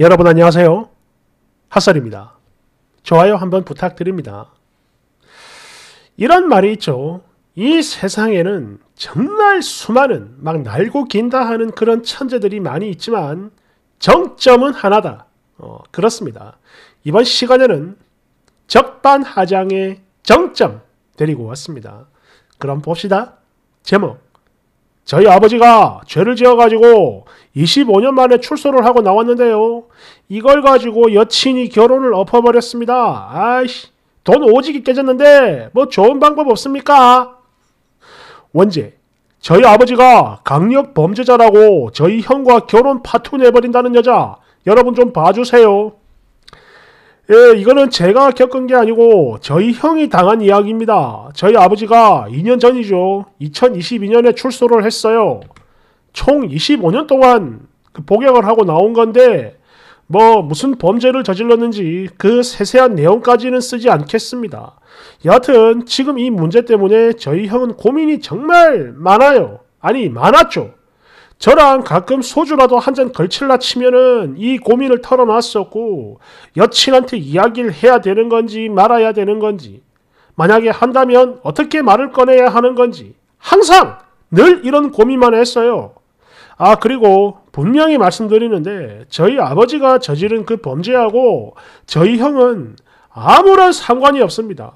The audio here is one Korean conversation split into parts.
여러분 안녕하세요. 핫설입니다. 좋아요 한번 부탁드립니다. 이런 말이 있죠. 이 세상에는 정말 수많은 막 날고 긴다 하는 그런 천재들이 많이 있지만 정점은 하나다. 어, 그렇습니다. 이번 시간에는 적반하장의 정점 데리고 왔습니다. 그럼 봅시다. 제목 저희 아버지가 죄를 지어가지고 25년 만에 출소를 하고 나왔는데요. 이걸 가지고 여친이 결혼을 엎어버렸습니다. 아이씨, 돈 오지게 깨졌는데 뭐 좋은 방법 없습니까? 원제, 저희 아버지가 강력 범죄자라고 저희 형과 결혼 파투 내버린다는 여자, 여러분 좀 봐주세요. 예, 이거는 제가 겪은 게 아니고 저희 형이 당한 이야기입니다. 저희 아버지가 2년 전이죠. 2022년에 출소를 했어요. 총 25년 동안 그 복역을 하고 나온 건데 뭐 무슨 범죄를 저질렀는지 그 세세한 내용까지는 쓰지 않겠습니다. 여하튼 지금 이 문제 때문에 저희 형은 고민이 정말 많아요. 아니 많았죠. 저랑 가끔 소주라도 한 잔 걸칠라 치면은 이 고민을 털어놨었고 여친한테 이야기를 해야 되는 건지 말아야 되는 건지 만약에 한다면 어떻게 말을 꺼내야 하는 건지 항상 늘 이런 고민만 했어요. 아 그리고 분명히 말씀드리는데 저희 아버지가 저지른 그 범죄하고 저희 형은 아무런 상관이 없습니다.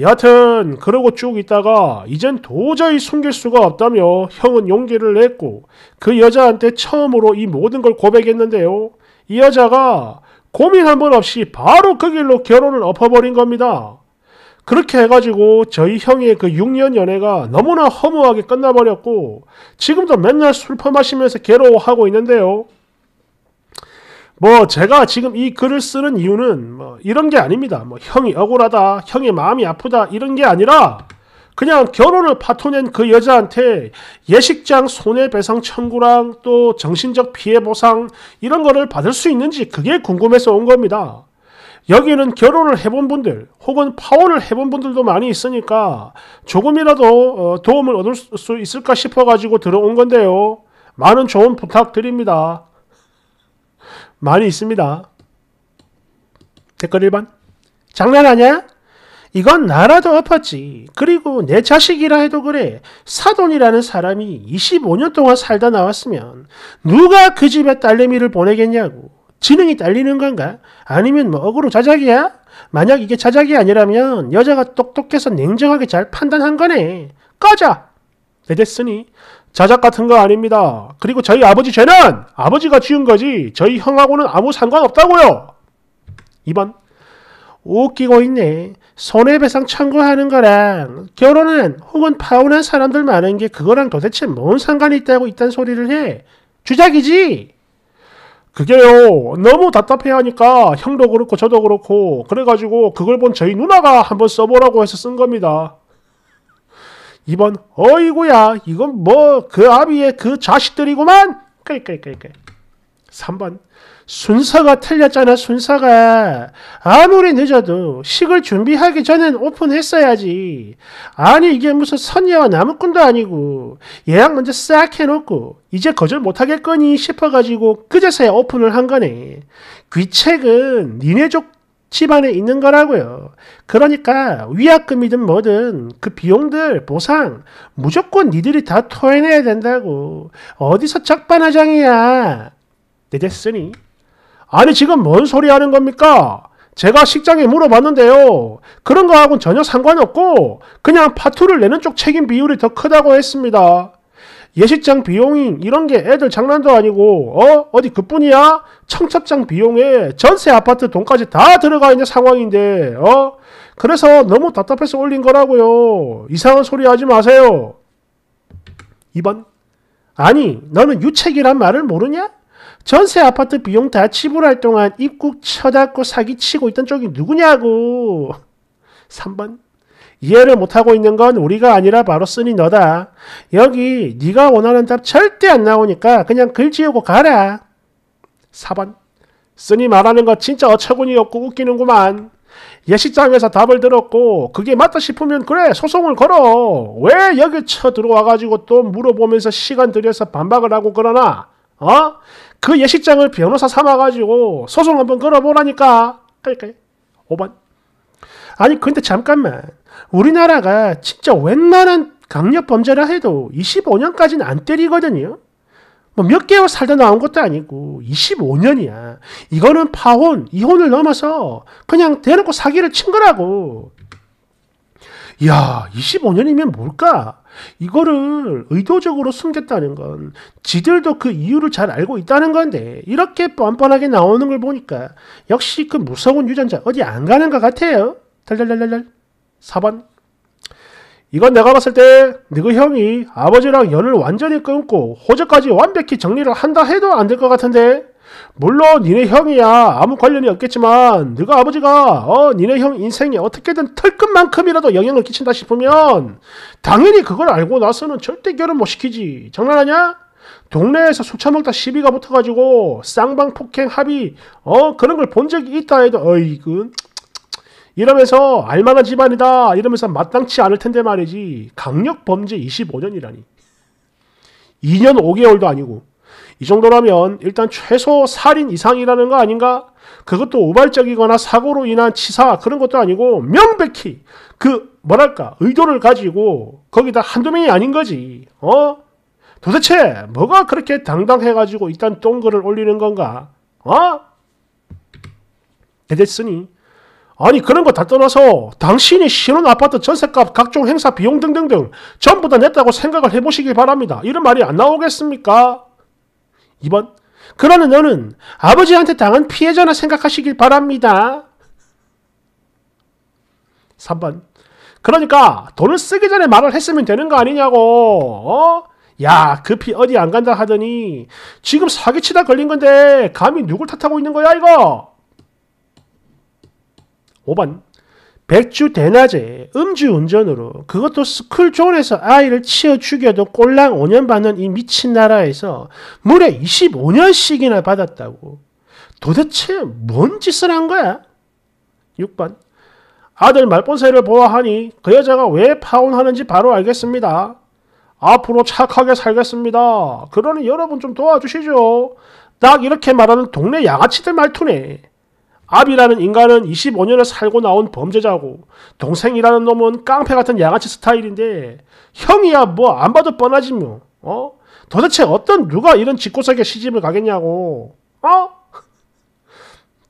여하튼 그러고 쭉 있다가 이젠 도저히 숨길 수가 없다며 형은 용기를 냈고 그 여자한테 처음으로 이 모든 걸 고백했는데요. 이 여자가 고민 한 번 없이 바로 그 길로 결혼을 엎어버린 겁니다. 그렇게 해가지고 저희 형의 그 6년 연애가 너무나 허무하게 끝나버렸고 지금도 맨날 술 퍼마시면서 괴로워하고 있는데요. 뭐 제가 지금 이 글을 쓰는 이유는 뭐 이런 게 아닙니다. 뭐 형이 억울하다, 형이 마음이 아프다 이런 게 아니라 그냥 결혼을 파토낸 그 여자한테 예식장 손해배상 청구랑 또 정신적 피해 보상 이런 거를 받을 수 있는지 그게 궁금해서 온 겁니다. 여기는 결혼을 해본 분들 혹은 파혼을 해본 분들도 많이 있으니까 조금이라도 어, 도움을 얻을 수 있을까 싶어가지고 들어온 건데요. 많은 조언 부탁드립니다. 많이 있습니다. 댓글 1번. 장난 아니야? 이건 나라도 아팠지. 그리고 내 자식이라 해도 그래. 사돈이라는 사람이 25년 동안 살다 나왔으면 누가 그 집에 딸내미를 보내겠냐고. 지능이 딸리는 건가? 아니면 뭐 억으로 자작이야? 만약 이게 자작이 아니라면 여자가 똑똑해서 냉정하게 잘 판단한 거네. 꺼져! 됐으니 자작 같은 거 아닙니다. 그리고 저희 아버지 죄는 아버지가 지은 거지 저희 형하고는 아무 상관없다고요. 2번 웃기고 있네. 손해배상 청구하는 거랑 결혼은 혹은 파혼한 사람들 많은 게 그거랑 도대체 뭔 상관이 있다고 있단 소리를 해. 주작이지. 그게요. 너무 답답해하니까 형도 그렇고 저도 그렇고 그래가지고 그걸 본 저희 누나가 한번 써보라고 해서 쓴 겁니다. 2번 어이구야 이건 뭐 그 아비의 그 자식들이구만 끌끌끌끌 3번 순서가 틀렸잖아 순서가 아무리 늦어도 식을 준비하기 전엔 오픈했어야지 아니 이게 무슨 선녀와 나무꾼도 아니고 예약 먼저 싹 해놓고 이제 거절 못하겠거니 싶어가지고 그제서야 오픈을 한 거네 귀책은 니네 족 집안에 있는 거라고요. 그러니까 위약금이든 뭐든 그 비용들 보상 무조건 니들이 다 토해내야 된다고. 어디서 작반하장이야내 네, 됐으니. 아니 지금 뭔 소리 하는 겁니까? 제가 식장에 물어봤는데요. 그런 거하고는 전혀 상관없고 그냥 파투를 내는 쪽 책임 비율이 더 크다고 했습니다. 예식장 비용이 이런 게 애들 장난도 아니고 어 어디 그뿐이야 청첩장 비용에 전세 아파트 돈까지 다 들어가 있는 상황인데 어 그래서 너무 답답해서 올린 거라고요 이상한 소리 하지 마세요 2번 아니 너는 유책이란 말을 모르냐? 전세 아파트 비용 다 지불할 동안 입국 쳐닫고 사기치고 있던 쪽이 누구냐고 3번 이해를 못하고 있는 건 우리가 아니라 바로 쓰니 너다. 여기 네가 원하는 답 절대 안 나오니까 그냥 글 지우고 가라. 4번 쓰니 말하는 거 진짜 어처구니 없고 웃기는구만. 예식장에서 답을 들었고 그게 맞다 싶으면 그래 소송을 걸어. 왜 여기 쳐들어와가지고 또 물어보면서 시간 들여서 반박을 하고 그러나 어? 그 예식장을 변호사 삼아가지고 소송 한번 걸어보라니까. 그러니까 5번 아니 근데 잠깐만 우리나라가 진짜 웬만한 강력 범죄라 해도 25년까지는 안 때리거든요. 뭐 몇 개월 살다 나온 것도 아니고 25년이야. 이거는 파혼, 이혼을 넘어서 그냥 대놓고 사기를 친 거라고. 야, 25년이면 뭘까? 이거를 의도적으로 숨겼다는 건 지들도 그 이유를 잘 알고 있다는 건데 이렇게 뻔뻔하게 나오는 걸 보니까 역시 그 무서운 유전자 어디 안 가는 것 같아요. 달달달달달. 4번. 이건 내가 봤을 때 너희 형이 아버지랑 연을 완전히 끊고 호재까지 완벽히 정리를 한다 해도 안 될 것 같은데 물론 니네 형이야 아무 관련이 없겠지만 네가 아버지가 어 니네 형 인생에 어떻게든 털끝만큼이라도 영향을 끼친다 싶으면 당연히 그걸 알고 나서는 절대 결혼 못 시키지 장난하냐? 동네에서 술 처먹다 시비가 붙어가지고 쌍방 폭행 합의 어 그런 걸 본 적이 있다 해도 어이근 이러면서 알만한 집안이다 이러면서 마땅치 않을 텐데 말이지 강력 범죄 25년이라니 2년 5개월도 아니고 이 정도라면 일단 최소 살인 이상이라는 거 아닌가? 그것도 우발적이거나 사고로 인한 치사 그런 것도 아니고 명백히 그 뭐랄까 의도를 가지고 거기다 한두 명이 아닌 거지 어? 도대체 뭐가 그렇게 당당해가지고 일단 똥글을 올리는 건가? 어? 됐으니 아니 그런 거 다 떠나서 당신이 신혼 아파트 전세값 각종 행사 비용 등등등 전부 다 냈다고 생각을 해보시길 바랍니다. 이런 말이 안 나오겠습니까? 2번 그러는 너는 아버지한테 당한 피해자나 생각하시길 바랍니다. 3번 그러니까 돈을 쓰기 전에 말을 했으면 되는 거 아니냐고 어? 야 급히 그 어디 안 간다 하더니 지금 사기치다 걸린 건데 감히 누굴 탓하고 있는 거야 이거 5번 백주 대낮에 음주운전으로 그것도 스쿨존에서 아이를 치어 죽여도 꼴랑 5년 받는 이 미친 나라에서 무려 25년씩이나 받았다고. 도대체 뭔 짓을 한 거야? 6번 아들 말본새를 보아하니 그 여자가 왜 파혼하는지 바로 알겠습니다. 앞으로 착하게 살겠습니다. 그러니 여러분 좀 도와주시죠. 딱 이렇게 말하는 동네 양아치들 말투네. 아비라는 인간은 25년을 살고 나온 범죄자고 동생이라는 놈은 깡패 같은 양아치 스타일인데 형이야 뭐 안 봐도 뻔하지 뭐. 어? 도대체 어떤 누가 이런 집고사게 시집을 가겠냐고. 어?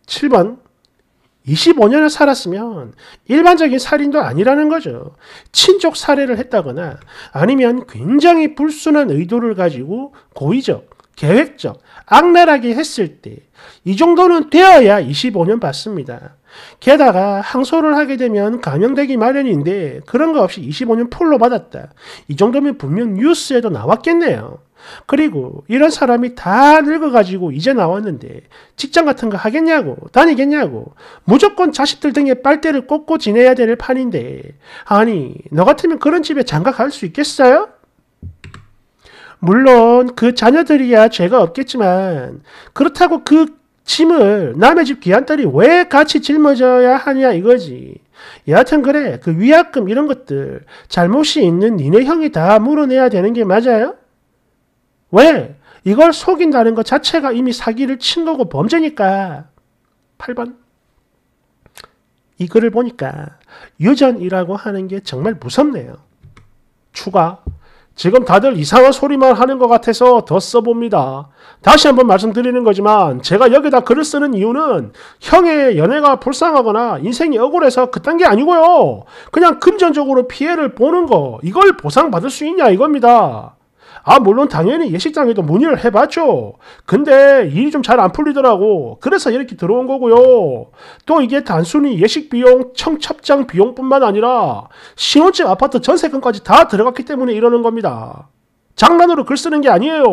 7번 25년을 살았으면 일반적인 살인도 아니라는 거죠. 친족 살해를 했다거나 아니면 굉장히 불순한 의도를 가지고 고의적, 계획적, 악랄하게 했을 때이 정도는 되어야 25년 받습니다. 게다가 항소를 하게 되면 감형되기 마련인데 그런 거 없이 25년 풀로 받았다. 이 정도면 분명 뉴스에도 나왔겠네요. 그리고 이런 사람이 다 늙어가지고 이제 나왔는데 직장 같은 거 하겠냐고 다니겠냐고 무조건 자식들 등에 빨대를 꽂고 지내야 될 판인데 아니 너 같으면 그런 집에 장가 갈 수 있겠어요? 물론 그 자녀들이야 죄가 없겠지만 그렇다고 그 짐을 남의 집 귀한딸이 왜 같이 짊어져야 하냐 이거지. 여하튼 그래 그 위약금 이런 것들 잘못이 있는 니네 형이 다 물어내야 되는 게 맞아요? 왜? 이걸 속인다는 것 자체가 이미 사기를 친 거고 범죄니까. 8번. 이 글을 보니까 유전이라고 하는 게 정말 무섭네요. 추가 지금 다들 이상한 소리만 하는 것 같아서 더 써봅니다. 다시 한번 말씀드리는 거지만 제가 여기다 글을 쓰는 이유는 형의 연애가 불쌍하거나 인생이 억울해서 그딴 게 아니고요. 그냥 금전적으로 피해를 보는 거 이걸 보상받을 수 있냐 이겁니다. 아, 물론 당연히 예식장에도 문의를 해봤죠. 근데 일이 좀 잘 안 풀리더라고. 그래서 이렇게 들어온 거고요. 또 이게 단순히 예식 비용, 청첩장 비용뿐만 아니라 신혼집 아파트 전세금까지 다 들어갔기 때문에 이러는 겁니다. 장난으로 글 쓰는 게 아니에요.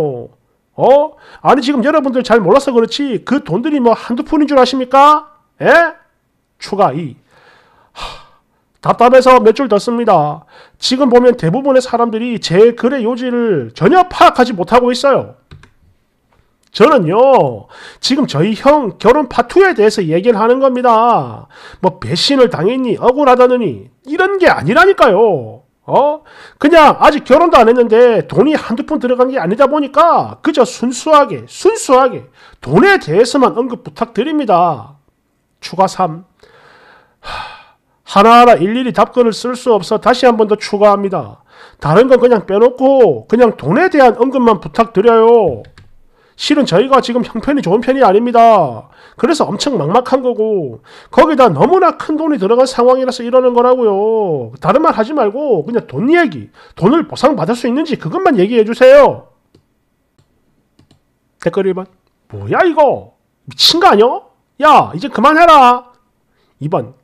어? 아니 지금 여러분들 잘 몰라서 그렇지 그 돈들이 뭐 한두 푼인 줄 아십니까? 에? 예? 추가 2. 답답해서 몇줄더 씁니다. 지금 보면 대부분의 사람들이 제 글의 요지를 전혀 파악하지 못하고 있어요. 저는요, 지금 저희 형 결혼 파투에 대해서 얘기를 하는 겁니다. 뭐 배신을 당했니, 억울하다느니, 이런 게 아니라니까요. 어? 그냥 아직 결혼도 안 했는데 돈이 한두 푼 들어간 게 아니다 보니까 그저 순수하게, 순수하게 돈에 대해서만 언급 부탁드립니다. 추가 3. 하나하나 일일이 답글을 쓸 수 없어 다시 한 번 더 추가합니다. 다른 건 그냥 빼놓고 그냥 돈에 대한 언급만 부탁드려요. 실은 저희가 지금 형편이 좋은 편이 아닙니다. 그래서 엄청 막막한 거고 거기다 너무나 큰 돈이 들어간 상황이라서 이러는 거라고요. 다른 말 하지 말고 그냥 돈 얘기, 돈을 보상받을 수 있는지 그것만 얘기해 주세요. 댓글 1번 뭐야 이거 미친 거 아니야? 야 이제 그만해라 2번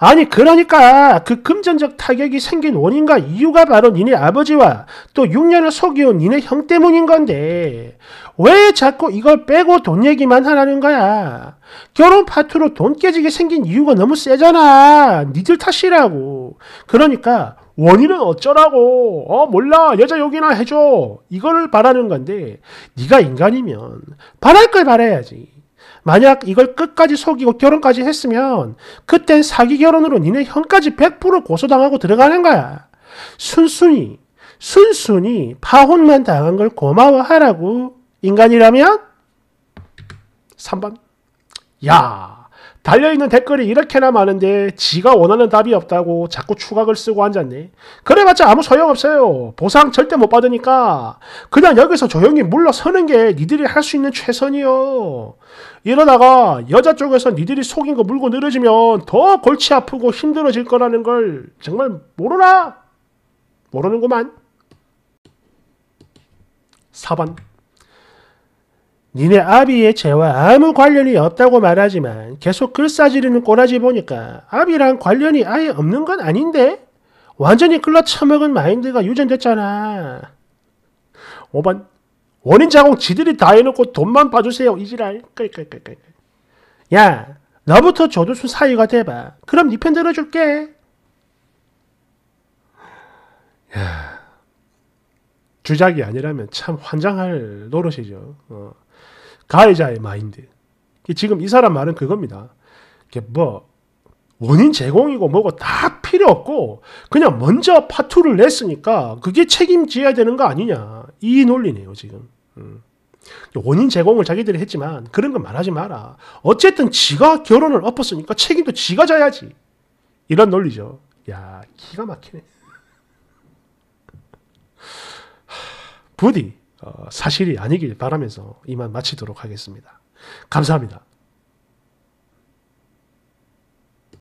아니 그러니까 그 금전적 타격이 생긴 원인과 이유가 바로 니네 아버지와 또 6년을 속이온 니네 형 때문인 건데 왜 자꾸 이걸 빼고 돈 얘기만 하라는 거야 결혼 파트로 돈 깨지게 생긴 이유가 너무 세잖아 니들 탓이라고 그러니까 원인은 어쩌라고 어 몰라 여자 욕이나 해줘 이거를 바라는 건데 니가 인간이면 바랄 걸 바라야지 만약 이걸 끝까지 속이고 결혼까지 했으면 그땐 사기 결혼으로 니네 형까지 100% 고소당하고 들어가는 거야. 순순히 순순히 파혼만 당한 걸 고마워하라고 인간이라면 3번 야 달려있는 댓글이 이렇게나 많은데 지가 원하는 답이 없다고 자꾸 추각을 쓰고 앉았네 그래봤자 아무 소용없어요 보상 절대 못 받으니까 그냥 여기서 조용히 물러서는 게 니들이 할 수 있는 최선이요 일어나가 여자 쪽에서 니들이 속인 거 물고 늘어지면 더 골치 아프고 힘들어질 거라는 걸 정말 모르나? 모르는구만. 4번 니네 아비의 죄와 아무 관련이 없다고 말하지만 계속 글싸지르는 꼬라지 보니까 아비랑 관련이 아예 없는 건 아닌데? 완전히 끌어쳐먹은 마인드가 유전됐잖아. 5번 원인 자공 지들이 다 해놓고 돈만 봐주세요. 이지랄. 야, 너부터 조두순 사위가 돼봐. 그럼 니편 네 들어줄게. 야, 주작이 아니라면 참 환장할 노릇이죠. 어. 가해자의 마인드. 지금 이 사람 말은 그겁니다. 뭐 원인 제공이고 뭐고 다 필요 없고 그냥 먼저 파투를 냈으니까 그게 책임져야 되는 거 아니냐. 이 논리네요, 지금. 음. 원인 제공을 자기들이 했지만 그런 건 말하지 마라. 어쨌든 지가 결혼을 엎었으니까 책임도 지가 져야지. 이런 논리죠. 야, 기가 막히네. 부디 어, 사실이 아니길 바라면서 이만 마치도록 하겠습니다. 감사합니다.